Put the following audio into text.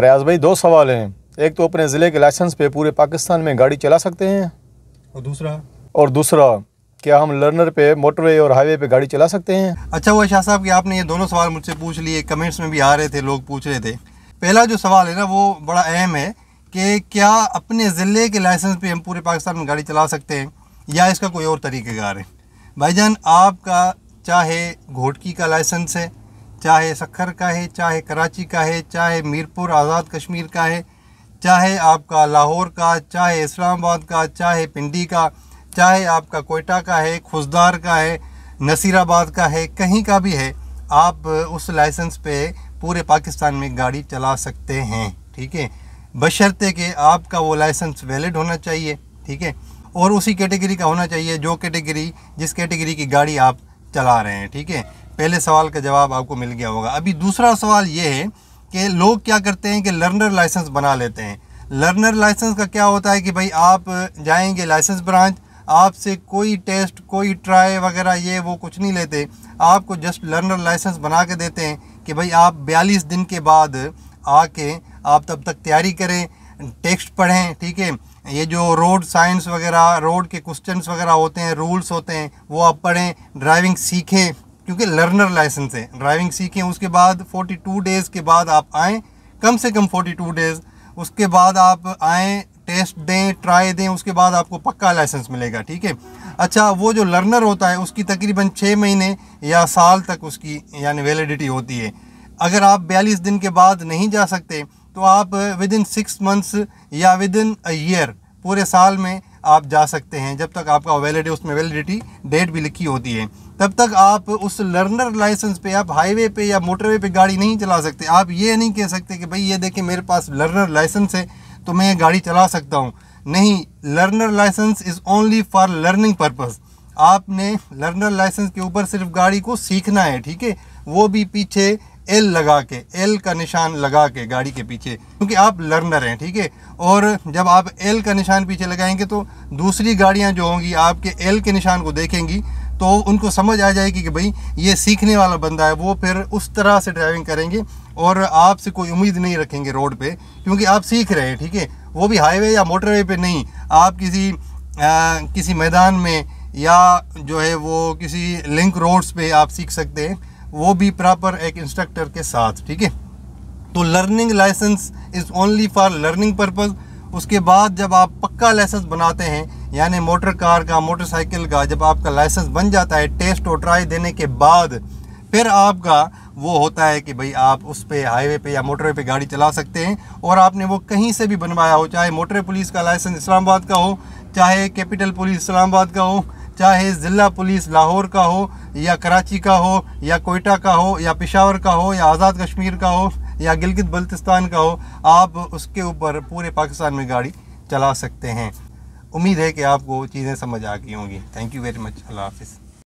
रियाज भाई दो सवाल हैं एक तो अपने ज़िले के लाइसेंस पे पूरे पाकिस्तान में गाड़ी चला सकते हैं और दूसरा और दूसरा क्या हम लर्नर पे मोटरवे और हाईवे पे गाड़ी चला सकते हैं अच्छा वो शाह साहब कि आपने ये दोनों सवाल मुझसे पूछ लिए कमेंट्स में भी आ रहे थे लोग पूछ रहे थे पहला जो सवाल है ना वो बड़ा अहम है कि क्या अपने ज़िले के लाइसेंस पे हम पूरे पाकिस्तान में गाड़ी चला सकते हैं या इसका कोई और तरीक़ेकार है भाई आपका चाहे घोटकी का लाइसेंस है चाहे सखर का है चाहे कराची का है चाहे मीरपुर आज़ाद कश्मीर का है चाहे आपका लाहौर का चाहे इस्लामाबाद का चाहे पिंडी का चाहे आपका कोयटा का है खुशदार का है नसीराबाद का है कहीं का भी है आप उस लाइसेंस पे पूरे पाकिस्तान में गाड़ी चला सकते हैं ठीक है बशर्ते कि आपका वो लाइसेंस वैलिड होना चाहिए ठीक है और उसी कैटेगरी का होना चाहिए जो कैटेगरी जिस कैटेगरी की गाड़ी आप चला रहे हैं ठीक है पहले सवाल का जवाब आपको मिल गया होगा अभी दूसरा सवाल ये है कि लोग क्या करते हैं कि लर्नर लाइसेंस बना लेते हैं लर्नर लाइसेंस का क्या होता है कि भाई आप जाएंगे लाइसेंस ब्रांच आपसे कोई टेस्ट कोई ट्राई वगैरह ये वो कुछ नहीं लेते आपको जस्ट लर्नर लाइसेंस बना के देते हैं कि भाई आप बयालीस दिन के बाद आके आप तब तक तैयारी करें टेक्स्ट पढ़ें ठीक है ये जो रोड साइंस वगैरह रोड के क्वेश्चंस वगैरह होते हैं रूल्स होते हैं वो आप पढ़ें ड्राइविंग सीखें क्योंकि लर्नर लाइसेंस है ड्राइविंग सीखें उसके बाद 42 डेज़ के बाद आप आएँ कम से कम 42 डेज़ उसके बाद आप आएँ टेस्ट दें ट्राई दें उसके बाद आपको पक्का लाइसेंस मिलेगा ठीक है अच्छा वो जो लर्नर होता है उसकी तकरीबन छः महीने या साल तक उसकी यानी वैलिडिटी होती है अगर आप बयालीस दिन के बाद नहीं जा सकते तो आप विद इन सिक्स मंथ्स या विद इन ईयर पूरे साल में आप जा सकते हैं जब तक आपका वैलिड उसमें वैलिडिटी डेट भी लिखी होती है तब तक आप उस लर्नर लाइसेंस पे आप हाईवे पे या मोटरवे पे गाड़ी नहीं चला सकते आप ये नहीं कह सकते कि भाई ये देखें मेरे पास लर्नर लाइसेंस है तो मैं ये गाड़ी चला सकता हूँ नहीं learner licence is only for learning purpose आपने लर्नर लाइसेंस के ऊपर सिर्फ गाड़ी को सीखना है ठीक है वो भी पीछे एल लगा के एल का निशान लगा के गाड़ी के पीछे क्योंकि आप लर्नर हैं ठीक है और जब आप एल का निशान पीछे लगाएंगे तो दूसरी गाड़ियां जो होंगी आपके एल के निशान को देखेंगी तो उनको समझ आ जाएगी कि भाई ये सीखने वाला बंदा है वो फिर उस तरह से ड्राइविंग करेंगे और आपसे कोई उम्मीद नहीं रखेंगे रोड पर क्योंकि आप सीख रहे हैं ठीक है वो भी हाईवे या मोटरवे पर नहीं आप किसी आ, किसी मैदान में या जो है वो किसी लिंक रोड्स पे आप सीख सकते हैं वो भी प्रॉपर एक इंस्ट्रक्टर के साथ ठीक है तो learning licence is only for learning purpose उसके बाद जब आप पक्का लाइसेंस बनाते हैं यानी मोटर कार का मोटरसाइकिल का जब आपका लाइसेंस बन जाता है टेस्ट और ट्राई देने के बाद फिर आपका वो होता है कि भाई आप उस पर हाईवे पे या मोटरवे पे गाड़ी चला सकते हैं और आपने वो कहीं से भी बनवाया हो चाहे मोटर पुलिस का लाइसेंस इस्लामाबाद का हो चाहे कैपिटल पुलिस इस्लामाबाद का हो चाहे ज़िला पुलिस लाहौर का हो या कराची का हो या कोयटा का हो या पिशावर का हो या आज़ाद कश्मीर का हो या गिलगित बल्तिस्तान का हो आप उसके ऊपर पूरे पाकिस्तान में गाड़ी चला सकते हैं उम्मीद है कि आपको चीज़ें समझ आ गई होंगी थैंक यू वेरी मच अल्लाह हाफिज़